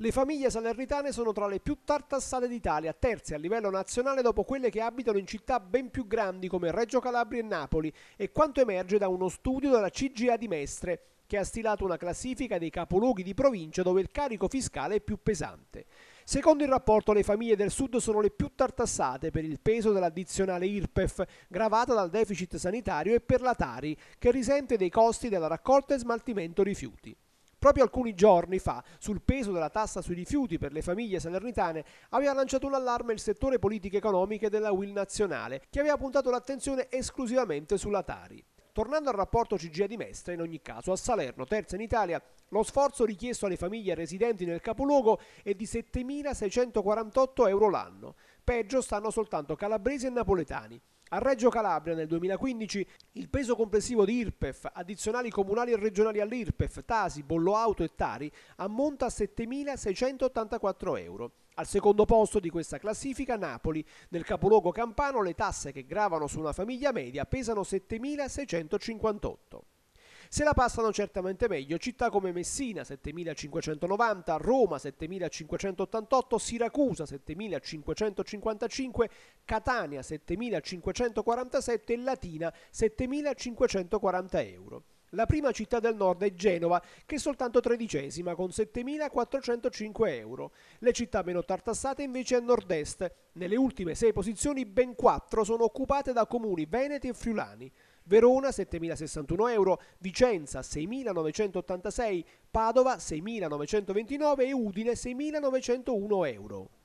Le famiglie salernitane sono tra le più tartassate d'Italia, terze a livello nazionale dopo quelle che abitano in città ben più grandi come Reggio Calabria e Napoli, e quanto emerge da uno studio della CGA di Mestre che ha stilato una classifica dei capoluoghi di provincia dove il carico fiscale è più pesante. Secondo il rapporto le famiglie del sud sono le più tartassate per il peso dell'addizionale IRPEF gravata dal deficit sanitario e per la Tari che risente dei costi della raccolta e smaltimento rifiuti. Proprio alcuni giorni fa, sul peso della tassa sui rifiuti per le famiglie salernitane, aveva lanciato un allarme il settore politiche economiche della Will Nazionale, che aveva puntato l'attenzione esclusivamente sulla Tari. Tornando al rapporto CGA di Mestre, in ogni caso a Salerno, terza in Italia, lo sforzo richiesto alle famiglie residenti nel capoluogo è di 7.648 euro l'anno. Peggio stanno soltanto calabresi e napoletani. A Reggio Calabria nel 2015 il peso complessivo di IRPEF, addizionali comunali e regionali all'IRPEF, Tasi, Bollo Auto e Tari ammonta a 7.684 euro. Al secondo posto di questa classifica Napoli. Nel capoluogo campano le tasse che gravano su una famiglia media pesano 7.658. Se la passano certamente meglio città come Messina 7590, Roma 7588, Siracusa 7555, Catania 7547 e Latina 7540 euro. La prima città del nord è Genova, che è soltanto tredicesima con 7.405 euro. Le città meno tartassate invece è nord-est. Nelle ultime sei posizioni ben quattro sono occupate da comuni veneti e friulani. Verona 7.061 euro, Vicenza 6.986, Padova 6.929 e Udine 6.901 euro.